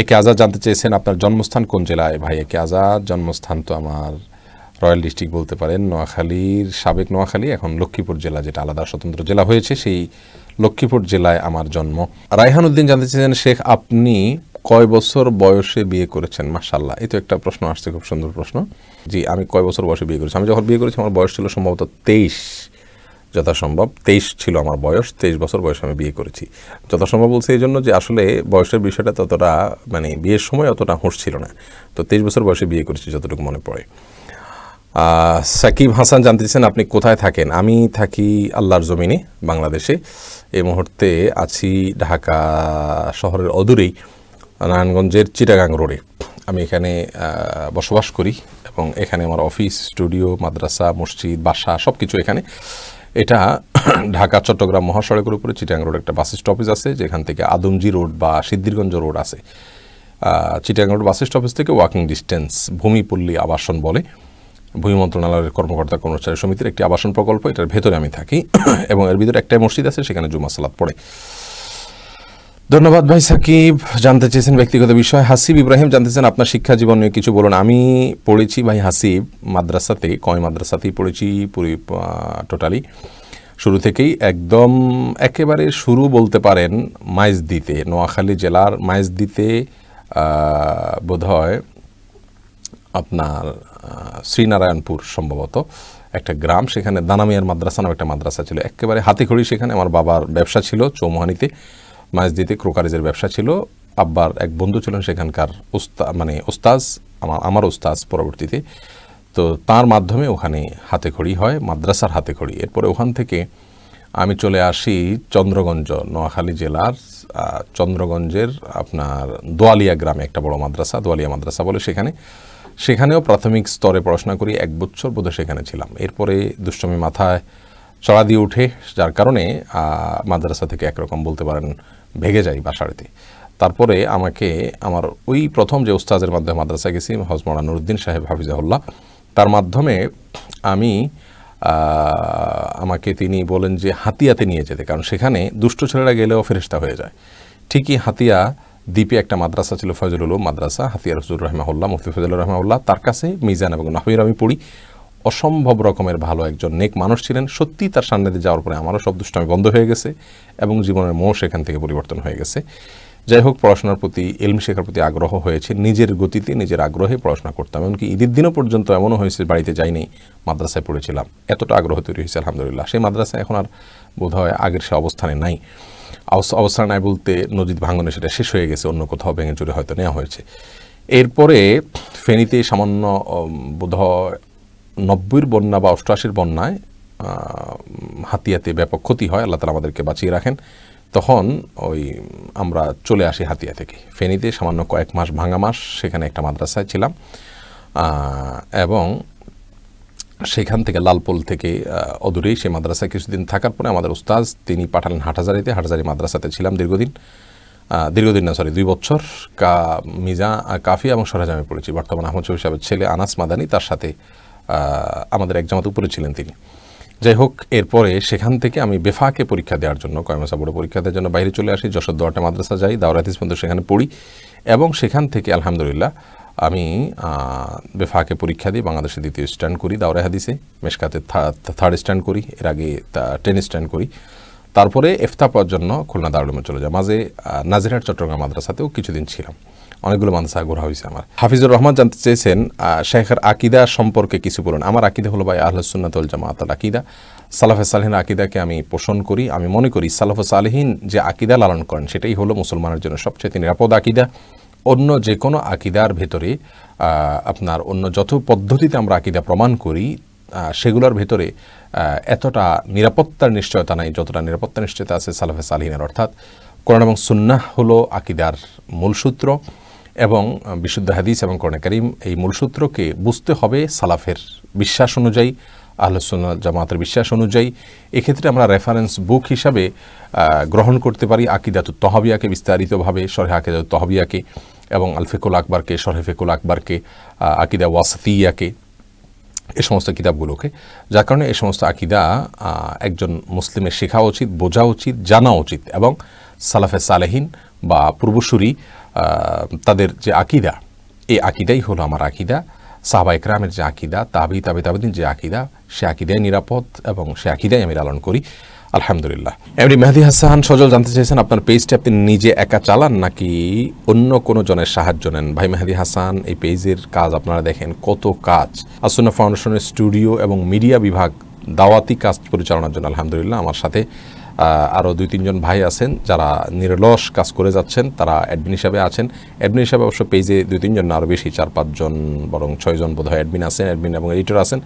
একে আজাদ জানতে চেয়েছেন আপনার জন্মস্থান কোন জেলায় ভাই একে আজাদ জন্মস্থান তো আমার রয়্যাল ডিস্ট্রিক্ট বলতে পারেন নোয়াখালীর সাবেক নোয়াখালী এখন লক্ষ্মীপুর জেলা যেটা আলাদা স্বতন্ত্র জেলা হয়েছে সেই লক্ষ্মীপুর জেলায় আমার জন্ম রায়হান উদ্দিন জানতে চেয়েছেন শেখ আপনি কয় বছর বয়সে বিয়ে করেছেন মাসাল্লাহ এই তো একটা প্রশ্ন আসছে খুব সুন্দর প্রশ্ন জি আমি কয় বছর বয়সে বিয়ে করেছি আমি যখন বিয়ে করেছি আমার বয়স ছিল সম্ভবত তেইশ যথাসম্ভব তেইশ ছিল আমার বয়স তেইশ বছর বয়সে আমি বিয়ে করেছি যথাসম্ভব বলছি এই জন্য যে আসলে বয়সের বিষয়টা ততটা মানে বিয়ের সময় অতটা হোঁশ ছিল না তো তেইশ বছর বয়সে বিয়ে করেছি যতটুকু মনে পড়ে সাকিব হাসান জানতে চাইছেন আপনি কোথায় থাকেন আমি থাকি আল্লাহর জমিনে বাংলাদেশে এই মুহূর্তে আছি ঢাকা শহরের অদূরেই নারায়ণগঞ্জের চিটাগাং রোডে আমি এখানে বসবাস করি এবং এখানে আমার অফিস স্টুডিও মাদ্রাসা মসজিদ বাসা সব কিছু এখানে এটা ঢাকা চট্টগ্রাম মহাসড়কের উপরে চিটাং রোড একটা বাস স্টপেজ আছে যেখান থেকে আদমজি রোড বা সিদ্ধিরগঞ্জ রোড আছে চিটিয়াং রোড বাস স্টপেজ থেকে ওয়াকিং ডিস্টেন্স ভূমিপল্লী আবাসন বলে ভূমি মন্ত্রণালয়ের কর্মকর্তা কর্মচারী সমিতির একটি আবাসন প্রকল্প এটার ভেতরে আমি থাকি এবং এর ভিতরে একটাই মসজিদ আছে সেখানে জুমা সালাদ পড়ে ধন্যবাদ ভাই সাকিব জানতে চেয়েছেন ব্যক্তিগত বিষয় হাসিব ইব্রাহিম জানতেছেন আপনার শিক্ষা জীবন নিয়ে কিছু বলুন আমি পড়েছি ভাই হাসিব মাদ্রাসাতে কয় মাদ্রাসাতেই পড়েছি পুরি টোটালি শুরু থেকেই একদম একেবারে শুরু বলতে পারেন মাইজদিতে নোয়াখালী জেলার মাইজদিতে বোধহয় আপনার শ্রীনারায়ণপুর সম্ভবত একটা গ্রাম সেখানে দানামিয়ার মাদ্রাসা নামে একটা মাদ্রাসা ছিল একেবারে হাতিখড়ি সেখানে আমার বাবার ব্যবসা ছিল চৌমোহানিতে দিতে ক্রোকারেজের ব্যবসা ছিল আব্বার এক বন্ধু ছিলেন সেখানকার উস্তা মানে ওস্তাজ আমার আমার ওস্তাজ পরবর্তীতে তো তার মাধ্যমে ওখানে হাতে খড়ি হয় মাদ্রাসার হাতে খড়ি এরপরে ওখান থেকে আমি চলে আসি চন্দ্রগঞ্জ নোয়াখালী জেলার চন্দ্রগঞ্জের আপনার দোয়ালিয়া গ্রামে একটা বড় মাদ্রাসা দোয়ালিয়া মাদ্রাসা বলে সেখানে সেখানেও প্রাথমিক স্তরে পড়াশোনা করি এক বছর বোধহয় সেখানে ছিলাম এরপরে দুষ্টমি মাথায় চড়া দিয়ে উঠে যার কারণে মাদ্রাসা থেকে একরকম বলতে পারেন ভেঙে যাই বাসাড়িতে তারপরে আমাকে আমার ওই প্রথম যে উস্তাদের মাধ্যমে মাদ্রাসা গেছি হজমরা নুরুদ্দিন সাহেব হাফিজাহুল্লাহ তার মাধ্যমে আমি আমাকে তিনি বলেন যে হাতিয়াতে নিয়ে যেতে কারণ সেখানে দুষ্ট ছেলেরা গেলেও ফেরিস্তা হয়ে যায় ঠিকই হাতিয়া দ্বীপে একটা মাদ্রাসা ছিল ফজলুল মাদ্রাসা হাতিয়ার ফজুল রহমাউল্লাহ মুফতি রহমা উল্লাহ তার কাছে মিজান এবং নাহির আমি পড়ি অসম্ভব রকমের ভালো একজন নেক মানুষ ছিলেন সত্যিই তার সান্নিধ্যে যাওয়ার পরে আমারও সব দুষ্টামি বন্ধ হয়ে গেছে এবং জীবনের মোহ সেখান থেকে পরিবর্তন হয়ে গেছে যাই হোক পড়াশোনার প্রতি এলম শেখার প্রতি আগ্রহ হয়েছে নিজের গতিতে নিজের আগ্রহে পড়াশোনা করতাম এমনকি ঈদের দিনও পর্যন্ত এমনও হয়েছে বাড়িতে যাইনি মাদ্রাসায় পড়েছিলাম এতটা আগ্রহ তৈরি হয়েছে আলহামদুলিল্লাহ সেই মাদ্রাসা এখন আর বোধহয় আগের সে অবস্থানে নাই অবস্থান নাই বলতে নদীর ভাঙনে সেটা শেষ হয়ে গেছে অন্য কোথাও ভেঙে চুরে হয়তো নেওয়া হয়েছে এরপরে ফেনীতে সামান্য বোধহয় নব্বইয়ের বন্যা বা অষ্টআশির বন্যায় হাতিয়াতে ব্যাপক ক্ষতি হয় আল্লাহ তালা আমাদেরকে বাঁচিয়ে রাখেন তখন ওই আমরা চলে আসি হাতিয়া থেকে ফেনীতে সামান্য কয়েক মাস ভাঙা মাস সেখানে একটা মাদ্রাসায় ছিলাম এবং সেখান থেকে লালপোল থেকে অদূরেই সেই মাদ্রাসায় কিছুদিন থাকার পরে আমাদের উস্তাজ তিনি পাঠালেন হাটহাজারিতে হাটহাজারি মাদ্রাসাতে ছিলাম দীর্ঘদিন দীর্ঘদিন না সরি দুই বছর কা মিজা কাফি এবং সরাজামে পড়েছি বর্তমান আহমদ সাহেবের ছেলে আনাস মাদানি তার সাথে আমাদের এক জামাত উপরে ছিলেন তিনি যাই হোক এরপরে সেখান থেকে আমি বেফাকে পরীক্ষা দেওয়ার জন্য কয়মাসা বড় পরীক্ষা দেওয়ার জন্য বাইরে চলে আসি যশোর দোয়াটা মাদ্রাসা যাই দাওরাত পর্যন্ত সেখানে পড়ি এবং সেখান থেকে আলহামদুলিল্লাহ আমি বেফাকে পরীক্ষা দিই বাংলাদেশে দ্বিতীয় স্ট্যান্ড করি দাওরা হাদিসে মেশকাতে থার্ড স্ট্যান্ড করি এর আগে টেন স্ট্যান্ড করি তারপরে এফতা পাওয়ার জন্য খুলনা দারুলুমে চলে যায় মাঝে নাজিরহাট চট্টগ্রাম মাদ্রাসাতেও কিছুদিন ছিলাম অনেকগুলো মাদ্রাসা ঘোরা হয়েছে আমার হাফিজুর রহমান জানতে চেয়েছেন শেখের আকিদা সম্পর্কে কিছু বলুন আমার আকিদা হলো ভাই আহলসুন্নাতুল জামাত আকিদা সালাফে সালহীন আকিদাকে আমি পোষণ করি আমি মনে করি সালাফে সালহীন যে আকিদা লালন করেন সেটাই হলো মুসলমানের জন্য সবচেয়ে নিরাপদ আকিদা অন্য যে কোনো আকিদার ভেতরে আপনার অন্য যত পদ্ধতিতে আমরা আকিদা প্রমাণ করি সেগুলোর ভেতরে এতটা নিরাপত্তার নিশ্চয়তা নাই যতটা নিরাপত্তা নিশ্চয়তা আছে সালাফে সালহিনের অর্থাৎ কোরআন এবং সুন্নাহ হলো আকিদার মূলসূত্র এবং বিশুদ্ধ হাদিস এবং কোরআন করিম এই মূলসূত্রকে বুঝতে হবে সালাফের বিশ্বাস অনুযায়ী আলোচনা জামাতের বিশ্বাস অনুযায়ী এক্ষেত্রে আমরা রেফারেন্স বুক হিসাবে গ্রহণ করতে পারি আকিদাত তহবিয়াকে বিস্তারিতভাবে সরে আকিদাত তহবিয়াকে এবং আলফেকুল আকবরকে শরহেফিকুল আকবরকে আকিদা ওয়াসফিয়াকে এ সমস্ত কিতাবগুলোকে যার কারণে এ সমস্ত আকিদা একজন মুসলিমের শেখা উচিত বোঝা উচিত জানা উচিত এবং সালাফে সালেহীন বা পূর্বসূরি তাদের যে আকিদা এই আকিদাই হলো আমার আকিদা সাহবা ইকরামের যে আকিদা তাবি তাবি তাবিদিন যে আকিদা সে আকিদাই নিরাপদ এবং সে আকিদাই আমি লালন করি আলহামদুলিল্লাহ এমনি মেহাদি হাসান সজল জানতে চেয়েছেন আপনার পেজটি আপনি নিজে একা চালান নাকি অন্য কোনো জনের সাহায্য নেন ভাই মেহাদি হাসান এই পেজের কাজ আপনারা দেখেন কত কাজ আসুনা ফাউন্ডেশনের স্টুডিও এবং মিডিয়া বিভাগ দাওয়াতি কাজ পরিচালনার জন্য আলহামদুলিল্লাহ আমার সাথে আরও দুই তিনজন ভাই আছেন যারা নিরলস কাজ করে যাচ্ছেন তারা অ্যাডমিন হিসাবে আছেন অ্যাডমিন হিসাবে অবশ্য পেজে দুই তিনজন আরও বেশি চার পাঁচজন বরং ছয়জন বোধহয় অ্যাডমিন আছেন অ্যাডমিন এবং এডিটর আছেন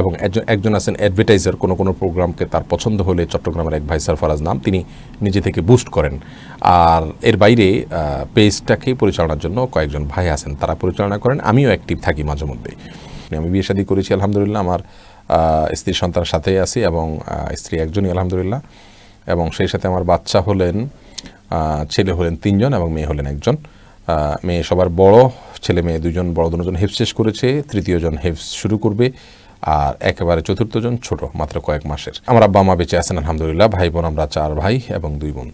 এবং একজন একজন আছেন অ্যাডভার্টাইজার কোনো কোনো প্রোগ্রামকে তার পছন্দ হলে চট্টগ্রামের এক ভাই ফরাজ নাম তিনি নিজে থেকে বুস্ট করেন আর এর বাইরে পেজটাকে পরিচালনার জন্য কয়েকজন ভাই আছেন তারা পরিচালনা করেন আমিও অ্যাক্টিভ থাকি মাঝে মধ্যে আমি বিয়ে শাদী করেছি আলহামদুলিল্লাহ আমার স্ত্রী সন্তানের সাথেই আছি এবং স্ত্রী একজনই আলহামদুলিল্লাহ এবং সেই সাথে আমার বাচ্চা হলেন ছেলে হলেন তিনজন এবং মেয়ে হলেন একজন মেয়ে সবার বড় ছেলে মেয়ে দুজন বড় দুজন হেফ শেষ করেছে তৃতীয়জন হেফ শুরু করবে আর একেবারে চতুর্থজন ছোট মাত্র কয়েক মাসের আমার আব্বা মা বেঁচে আছেন আলহামদুলিল্লাহ ভাই বোন আমরা চার ভাই এবং দুই বোন